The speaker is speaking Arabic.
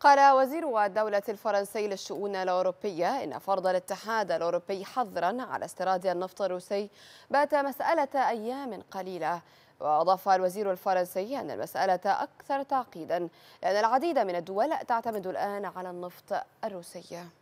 قال وزير الدولة الفرنسي للشؤون الأوروبية إن فرض الاتحاد الأوروبي حظرا على استيراد النفط الروسي بات مسألة أيام قليلة وأضاف الوزير الفرنسي أن المسألة أكثر تعقيدا لأن العديد من الدول تعتمد الآن على النفط الروسي